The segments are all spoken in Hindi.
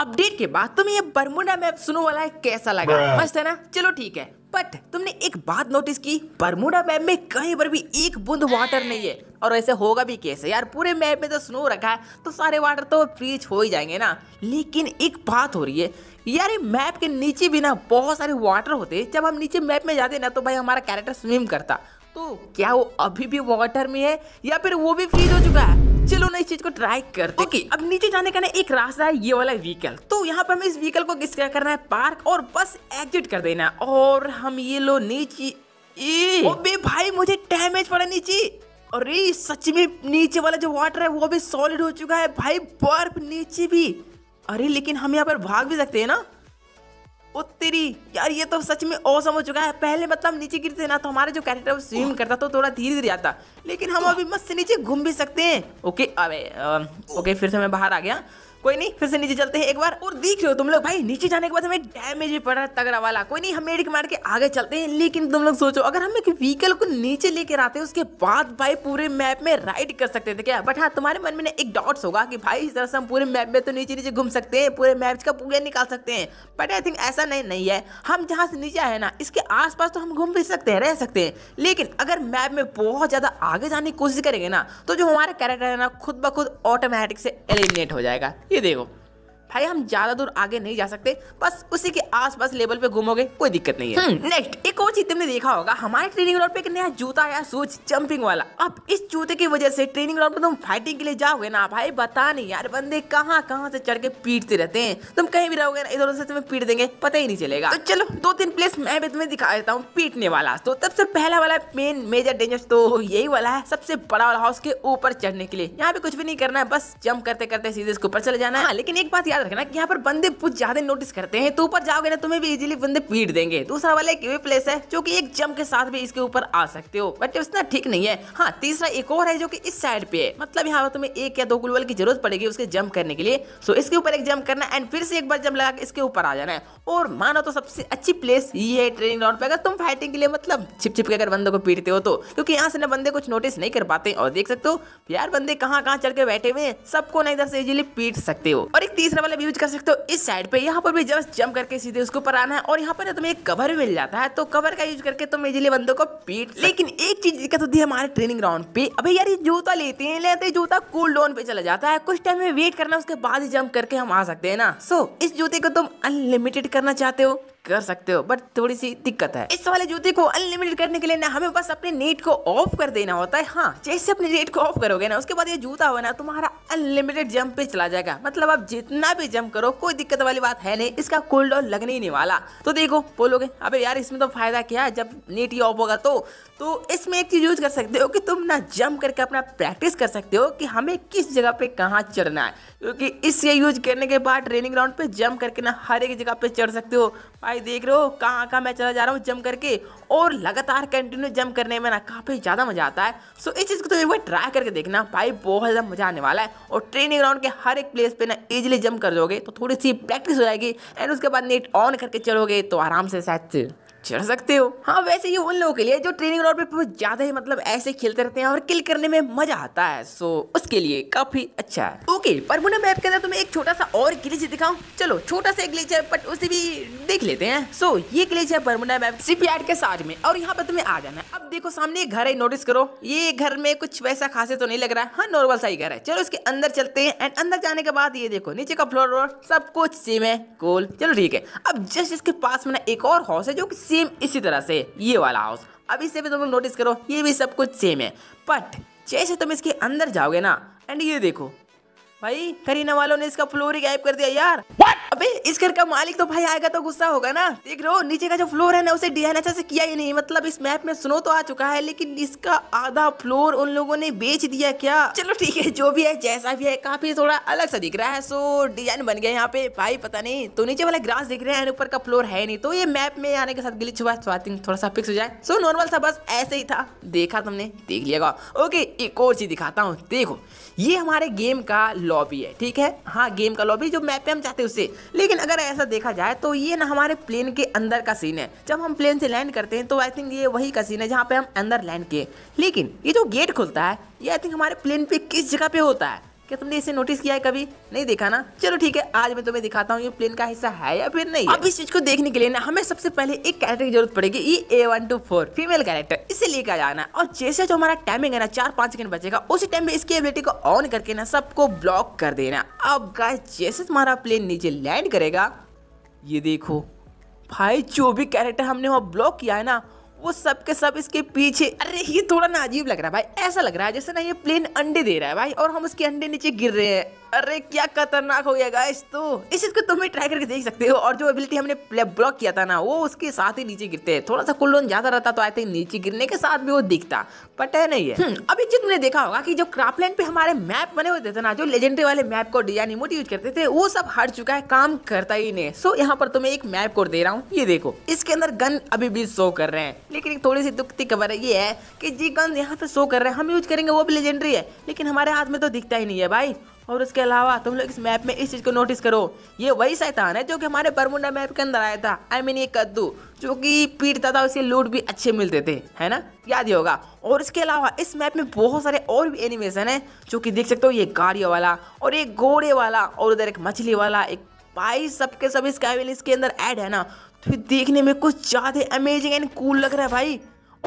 अपडेट के बाद तुम्हें ये बरमुडा मैप सुनो वाला है कैसा लगा मस्त है ना चलो ठीक है बट तुमने एक बात नोटिस की बरमुडा मैप में कहीं पर भी एक बूंद वाटर नहीं है और ऐसे होगा भी कैसे यार पूरे मैप में तो स्नो रखा है तो सारे वाटर तो फ्रीज हो ही जाएंगे ना लेकिन एक बात हो रही है यार ये मैप के नीचे भी ना बहुत सारे वाटर होते जब हम नीचे मैप में जाते ना तो भाई हमारा कैरेक्टर स्विम करता तो क्या वो अभी भी वाटर में है या फिर वो भी फ्रीज हो चुका है चलो ना इस चीज को ट्राई करते ओके okay, अब नीचे जाने का ना एक रास्ता है ये वाला व्हीकल तो यहाँ पर हमें इस व्हीकल को किस क्या करना है पार्क और बस एग्जिट कर देना और हम ये लो नीचे ओबे भाई मुझे डैमेज पड़ा नीचे अरे सच में नीचे वाला जो वाटर है वो भी सॉलिड हो चुका है भाई बर्फ नीचे भी अरे लेकिन हम यहाँ पर भाग भी सकते है ना ओ तेरी यार ये तो सच में औसम हो चुका है पहले मतलब नीचे गिरते ना तो हमारे जो कैरेक्टर वो स्विम करता तो थोड़ा धीरे धीरे आता लेकिन हम अभी मस्त से नीचे घूम भी सकते हैं ओके अबे ओके फिर से मैं बाहर आ गया कोई नहीं फिर से नीचे चलते हैं एक बार और देख रहे हो तुम लोग भाई नीचे जाने के बाद हमें डैमेज भी पड़ रहा है तगड़ा वाला कोई नहीं हम मेडिक मार के आगे चलते हैं लेकिन तुम लोग सोचो अगर हम एक व्हीकल को नीचे लेकर आते उसके बाद भाई पूरे मैप में राइड कर सकते थे क्या बट हाँ तुम्हारे मन में एक डाउट होगा कि भाई इस तरह से हम पूरे मैप में तो नीचे नीचे घूम सकते हैं पूरे मैप का पूरे निकाल सकते हैं बट आई थिंक ऐसा नहीं नहीं है हम जहाँ से नीचे आए ना इसके आस तो हम घूम भी सकते हैं रह सकते हैं लेकिन अगर मैप में बहुत ज़्यादा आगे जाने की कोशिश करेंगे ना तो जो हमारा कैरेक्टर है ना खुद ब खुद ऑटोमेटिक से एलिमिनेट हो जाएगा digo, भाई हम ज्यादा दूर आगे नहीं जा सकते बस उसी के आसपास लेवल पे घूमोगे कोई दिक्कत नहीं है नेक्स्ट हम्म। एक और चीज तुमने देखा होगा हमारे ट्रेनिंग ग्राउंड पे एक नया जूता आया सूच जंपिंग वाला अब इस जूते की वजह से ट्रेनिंग ग्राउंड पे तुम फाइटिंग के लिए जाओगे ना भाई बता नहीं यार बंदे कहाँ कहाँ से चढ़ के पीटते रहते हैं तुम कहीं भी रहोगे ना इधर उधर से तुम्हें पीट देंगे पता ही नहीं चलेगा तो चलो दो तीन प्लेस मैं भी तुम्हें दिखा देता हूँ पीटने वाला तो सबसे पहला वाला मेन मेजर डेंजर तो यही वाला है सबसे बड़ा वाला हाउस के ऊपर चढ़ने के लिए यहाँ पे कुछ भी नहीं करना है बस जम्प करते करते सीधे उसके ऊपर चले जाना है हाँ, लेकिन एक बात याद रखना कि यहाँ पर बंदे कुछ ज़्यादा नोटिस करते हैं तो ऊपर जाओगे ना तुम्हें भी इजीली बंदे पीट देंगे दूसरा वाला एक वे प्लेस है जो कि एक जंप के साथ भी इसके ऊपर आ सकते हो बट इतना ठीक नहीं है हाँ तीसरा एक और है जो कि इस साइड पे है मतलब यहाँ पर तुम्हें एक या दो गुलवल की जरूरत पड़ेगी उसके जंप करने के लिए सो इसके ऊपर एक जंप करना एंड फिर से एक बार जंप लगा के इसके ऊपर आ जाना है और मानो तो सबसे अच्छी प्लेस ये है ट्रेनिंग ग्राउंड पे अगर तुम फाइटिंग के लिए मतलब छिप छिप के अगर बंदों को पीटते हो तो क्योंकि यहाँ से ना बंदे कुछ नोटिस नहीं कर पाते और देख सकते हो यार बंदे कहाँ कहाँ चढ़ के बैठे हुए हैं सबको ना इधर से इजिली पीट सकते हो और एक तीसरा वाला भी यूज कर सकते हो इस साइड पे यहाँ पर भी जस्ट जंप करके सीधे उसके ऊपर आना है और यहाँ पर तुम्हें एक कवर मिल जाता है तो कवर का यूज करके तुम इजिली बंदो को पीट लेकिन एक चीज दिक्कत होती है हमारे ट्रेनिंग ग्राउंड पे अभी यार ये जूता लेते हैं लेते जूता कूल डाउन पे चला जाता है कुछ टाइम में वेट करना उसके बाद ही जम्प करके हम आ सकते हैं ना सो इस जूते को तुम अनलिमिटेड करना चाहते हो कर सकते हो बट थोड़ी सी दिक्कत है इस वाले जूते को अनलिमिटेड करने के लिए ना हमें बस अपने नेट को ऑफ कर देना होता है हाँ जैसे अपने नेट को ऑफ करोगे ना उसके बाद ये जूता होना तुम्हारा अनलिमिटेड जंप पे चला जाएगा मतलब आप जितना भी जंप करो कोई दिक्कत वाली बात है नहीं इसका कोल्ड और लगने ही नहीं वाला तो देखो बोलोगे अबे यार इसमें तो फायदा क्या है जब नेट ही ऑफ होगा तो तो इसमें एक चीज़ यूज कर सकते हो कि तुम ना जम करके अपना प्रैक्टिस कर सकते हो कि हमें किस जगह पे कहाँ चढ़ना है क्योंकि इससे यूज करने के बाद ट्रेनिंग ग्राउंड पे जम करके ना हर एक जगह पे चढ़ सकते हो भाई देख रहे हो कहाँ कहाँ मैं चला जा रहा हूँ जम करके और लगातार कंटिन्यू जम करने में ना काफ़ी ज़्यादा मज़ा आता है सो इस चीज़ को तुम तो एक बार ट्राई करके देखना भाई बहुत ज़्यादा मज़ा आने वाला है और ट्रेनिंग ग्राउंड के हर एक प्लेस पर ना ईजिली जम कर दोगे तो थोड़ी सी प्रैक्टिस हो जाएगी एंड उसके बाद नेट ऑन करके चलोगे तो आराम से शायद चढ़ सकते हो हाँ वैसे ये उन लोगों के लिए जो ट्रेनिंग ग्राउंड पर ज़्यादा ही मतलब ऐसे खेलते रहते हैं और किल करने में मजा आता है सो उसके लिए काफ़ी अच्छा है ओके पर परमुना मैप के अंदर तुम्हें एक छोटा सा और ग्लिच दिखाऊं चलो छोटा सा ग्लिच है बट उसे भी देख लेते हैं सो ये ग्लिच है परमुना मैप सीपीआर के साथ में और यहाँ पर तुम्हें आ जाना है अब देखो सामने एक घर है नोटिस करो ये घर में कुछ वैसा खासे तो नहीं लग रहा है हाँ नॉर्मल सा ही घर है चलो इसके अंदर चलते हैं एंड अंदर जाने के बाद ये देखो नीचे का फ्लोर सब कुछ सेम है कोल चलो ठीक है अब जस्ट इसके पास में ना एक और हाउस है जो की सेम इसी तरह से ये वाला हाउस अभी से भी तुम लोग नोटिस करो ये भी सब कुछ सेम है बट जैसे तुम इसके अंदर जाओगे ना एंड ये देखो भाई करीना वालों ने इसका फ्लोर ही गायब कर दिया यार What? अबे इस घर का मालिक तो भाई आएगा तो गुस्सा होगा ना देख रहे हो नीचे का जो फ्लोर है ना उसे डीएन अच्छा से किया ही नहीं मतलब इस मैप में सुनो तो आ चुका है लेकिन इसका आधा फ्लोर उन लोगों ने बेच दिया क्या चलो ठीक है जो भी है जैसा भी है काफी थोड़ा अलग सा दिख रहा है सो डिजाइन बन गया यहाँ पे भाई पता नहीं तो नीचे वाला ग्रास दिख रहे हैं ऊपर का फ्लोर है नहीं तो ये मैप में आने के साथ ग्लिच हुआ तो थोड़ा सा फिक्स हो जाए सो नॉर्मल सा बस ऐसे ही था देखा तुमने देख लिया ओके एक और चीज दिखाता हूँ देखो ये हमारे गेम का लॉबी है ठीक है हाँ गेम का लॉबी जो मैप पे हम चाहते हैं उससे लेकिन अगर ऐसा देखा जाए तो ये ना हमारे प्लेन के अंदर का सीन है जब हम प्लेन से लैंड करते हैं तो आई थिंक ये वही का सीन है जहाँ पे हम अंदर लैंड किए लेकिन ये जो गेट खुलता है ये आई थिंक हमारे प्लेन पे किस जगह पे होता है क्या तुमने इसे नोटिस किया है कभी नहीं देखा ना चलो ठीक है आज मैं तुम्हें दिखाता हूँ ये प्लेन का हिस्सा है या फिर नहीं अब इस चीज को देखने के लिए ना हमें सबसे पहले एक कैरेक्टर की जरूरत पड़ेगी ये A one two four female character इसे लेकर जाना और जैसे जो हमारा टाइमिंग है ना चार पांच सेकंड बचेगा उसी टाइम में इसकी एबिलिटी को ऑन करके ना सबको ब्लॉक कर देना अब गाय जैसे तुम्हारा प्लेन नीचे लैंड करेगा ये देखो भाई जो भी कैरेक्टर हमने वहाँ ब्लॉक किया है ना वो सब के सब इसके पीछे अरे ये थोड़ा ना अजीब लग रहा है भाई ऐसा लग रहा है जैसे ना ये प्लेन अंडे दे रहा है भाई और हम उसके अंडे नीचे गिर रहे हैं अरे क्या खतरनाक हो गया गाइस तो इस चीज को तुम भी ट्राई करके देख सकते हो और जो एबिलिटी हमने ब्लॉक किया था ना वो उसके साथ ही नीचे गिरते हैं थोड़ा सा कुल ज्यादा रहता तो आई थिंक नीचे गिरने के साथ भी वो दिखता बट है नहीं है हम्म। अभी चीज तुमने देखा होगा कि जो क्राफ्टलैंड पे हमारे मैप बने हुए थे ना जो लेजेंडरी वाले मैप को डिजाइन इमोट यूज करते थे वो सब हट चुका है काम करता ही नहीं सो यहाँ पर तुम्हें तो एक मैप कोड दे रहा हूँ ये देखो इसके अंदर गन अभी भी शो कर रहे हैं लेकिन एक थोड़ी सी दुख की खबर ये है कि जी गन यहाँ पे शो कर रहे हैं हम यूज करेंगे वो भी लेजेंडरी है लेकिन हमारे हाथ में तो दिखता ही नहीं है भाई और उसके अलावा तुम लोग इस मैप में इस चीज़ को नोटिस करो ये वही शैतान है जो कि हमारे बरमुंडा मैप के अंदर आया था आई I मीन mean ये कद्दू जो कि पीटता था उसे लूट भी अच्छे मिलते थे है ना याद ही होगा और इसके अलावा इस मैप में बहुत सारे और भी एनिमेशन है जो कि देख सकते हो ये गाड़ियों वाला और एक घोड़े वाला और उधर एक मछली वाला एक भाई सबके सब स्काई इसके अंदर ऐड है ना जो देखने में कुछ ज़्यादा अमेजिंग एंड कूल लग रहा है भाई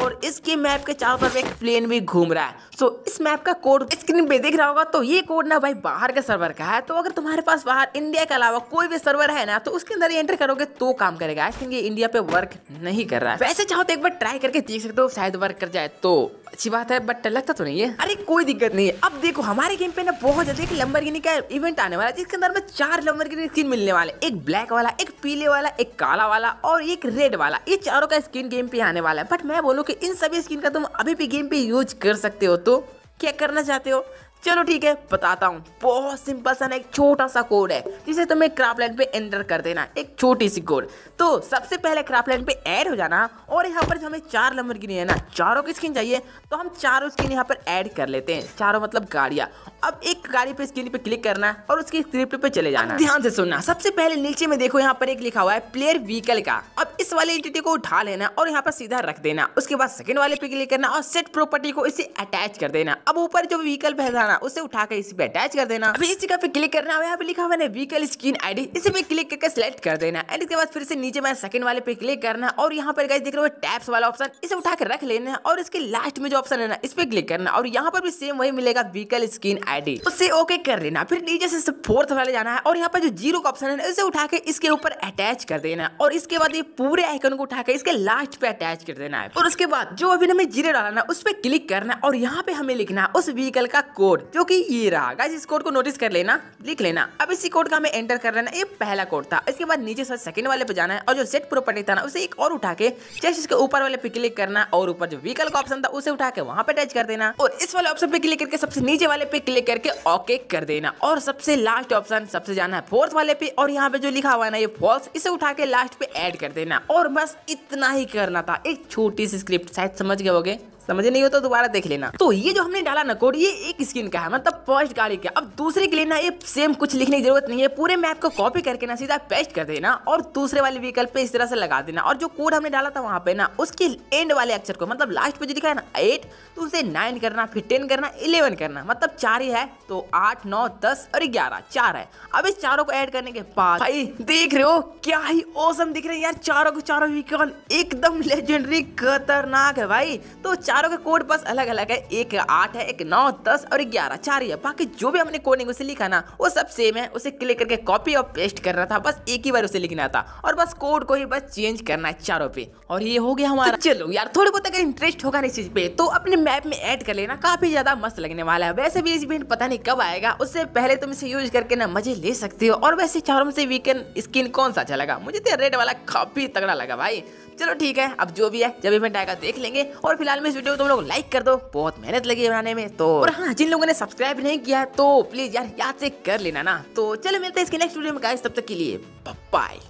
और इसके मैप के चारों तरफ एक प्लेन भी घूम रहा है सो so, इस मैप का कोड स्क्रीन पे देख रहा होगा तो ये कोड ना भाई बाहर के सर्वर का है तो अगर तुम्हारे पास बाहर इंडिया के अलावा कोई भी सर्वर है ना तो उसके अंदर एंटर करोगे तो काम करेगा आई थिंक ये इंडिया पे वर्क नहीं कर रहा है वैसे चाहो तो एक बार ट्राई करके देख सकते हो शायद वर्क कर जाए तो अच्छी बात है बट लगता तो नहीं है अरे कोई दिक्कत नहीं है अब देखो हमारे गेम पे ना बहुत ज्यादा एक लंबरगिनी का इवेंट आने वाला है जिसके अंदर में चार गिनी स्किन मिलने वाले एक ब्लैक वाला एक पीले वाला एक काला वाला और एक रेड वाला ये चारों का स्किन गेम पे आने वाला है बट मैं बोलूँ की इन सभी स्किन का तुम अभी भी गेम पे यूज कर सकते हो तो क्या करना चाहते हो चलो ठीक है बताता हूँ बहुत सिंपल सा ना एक छोटा सा कोड है जिसे तुम्हें क्राफ्ट लाइन पे एंटर कर देना एक छोटी सी कोड तो सबसे पहले क्राफ्ट लाइन पे ऐड हो जाना और यहाँ पर जो हमें चार नंबर की नहीं है ना चारों की स्किन चाहिए तो हम चारों स्किन यहाँ पर ऐड कर लेते हैं चारों मतलब गाड़िया अब एक गाड़ी पे स्किन पे क्लिक करना और उसकी स्क्रिप्ट पे चले जाना ध्यान से सुनना सबसे पहले नीचे में देखो यहाँ पर एक लिखा हुआ है प्लेयर व्हीकल का अब इस वाले एंटिटी को उठा लेना और यहाँ पर सीधा रख देना उसके बाद सेकंड वाले पे क्लिक करना और सेट प्रॉपर्टी को इसे अटैच कर देना अब ऊपर जो व्हीकल पहचान बनाना उसे उठा कर इसी पे अटैच कर देना अभी इस जगह पे क्लिक करना है यहाँ पे लिखा मैंने व्हीकल स्क्रीन आईडी इसे पे क्लिक करके सिलेक्ट कर देना एंड इसके बाद फिर से नीचे मैं सेकंड वाले पे क्लिक करना और यहाँ पर गाइस देख रहे हो टैप्स वाला ऑप्शन इसे उठा कर रख लेना है और इसके लास्ट में जो ऑप्शन है ना इस पे क्लिक करना और यहाँ पर भी सेम वही मिलेगा व्हीकल स्क्रीन आईडी उससे ओके कर लेना फिर नीचे से फोर्थ वाले जाना है और यहाँ पर जो जीरो का ऑप्शन है इसे उठा के इसके ऊपर अटैच कर देना और इसके बाद ये पूरे आइकन को उठा के इसके लास्ट पे अटैच कर देना है और उसके बाद जो अभी हमें जीरो डालना है उस पर क्लिक करना और यहाँ पे हमें लिखना है उस व्हीकल का कोड कोड जो कि ये रहा गाइस इस कोड को नोटिस कर लेना लिख लेना अब इसी कोड का हमें एंटर कर लेना ये पहला कोड था इसके बाद नीचे से सेकंड वाले पे जाना है और जो जेट प्रॉपर्टी था ना उसे एक और उठा के जस्ट इसके ऊपर वाले पे क्लिक करना और ऊपर जो व्हीकल का ऑप्शन था उसे उठा के वहाँ पे अटैच कर देना और इस वाले ऑप्शन पे क्लिक करके सबसे नीचे वाले पे क्लिक करके ओके कर देना और सबसे लास्ट ऑप्शन सबसे जाना है फोर्थ वाले पे और यहाँ पे जो लिखा हुआ है ना ये फॉल्स इसे उठा के लास्ट पे एड कर देना और बस इतना ही करना था एक छोटी सी स्क्रिप्ट शायद समझ गए समझे नहीं हो तो दोबारा देख लेना तो ये जो हमने डाला ना कोड ये एक स्किन का है मतलब फर्स्ट गाड़ी का अब दूसरे के लिए ना ये सेम कुछ लिखने की जरूरत नहीं है पूरे मैप को कॉपी करके ना सीधा पेस्ट कर देना और दूसरे वाले व्हीकल पे इस तरह से लगा देना और जो कोड हमने डाला था वहाँ पे ना उसके एंड वाले अक्षर को मतलब लास्ट पे जो दिखा है ना एट तो उसे नाइन करना फिर टेन करना इलेवन करना मतलब चार ही है तो आठ नौ दस और ग्यारह चार है अब इस चारों को एड करने के बाद भाई देख रहे हो क्या ही औसम दिख रहे हैं यार चारों को चारों व्हीकल एकदम लेजेंडरी खतरनाक है भाई तो चार चारों के कोड बस अलग अलग है एक आठ है एक नौ दस और ग्यारह चार ही है बाकी जो भी हमने कोडिंग उसे लिखा ना वो सब सेम है उसे क्लिक करके कॉपी और पेस्ट करना था बस एक ही बार उसे लिखना था और बस कोड को ही बस चेंज करना है चारों पे और ये हो गया हमारा तो चलो यार थोड़ा बहुत अगर इंटरेस्ट होगा इस चीज पे तो अपने मैप में एड कर लेना काफी ज्यादा मस्त लगने वाला है वैसे भी इवेंट पता नहीं कब आएगा उससे पहले तुम इसे यूज करके ना मजे ले सकते हो और वैसे चारों में से वीकेंड स्किन कौन सा अच्छा लगा मुझे तो रेड वाला काफी तगड़ा लगा भाई चलो ठीक है अब जो भी है जब इवेंट आएगा देख लेंगे और फिलहाल में इस वीडियो को तुम लोग लाइक कर दो बहुत मेहनत लगी है बनाने में तो और हाँ जिन लोगों ने सब्सक्राइब नहीं किया तो प्लीज यार याद से कर लेना ना तो चलो मिलते हैं इसके नेक्स्ट वीडियो में गाइस तब तक के लिए बाय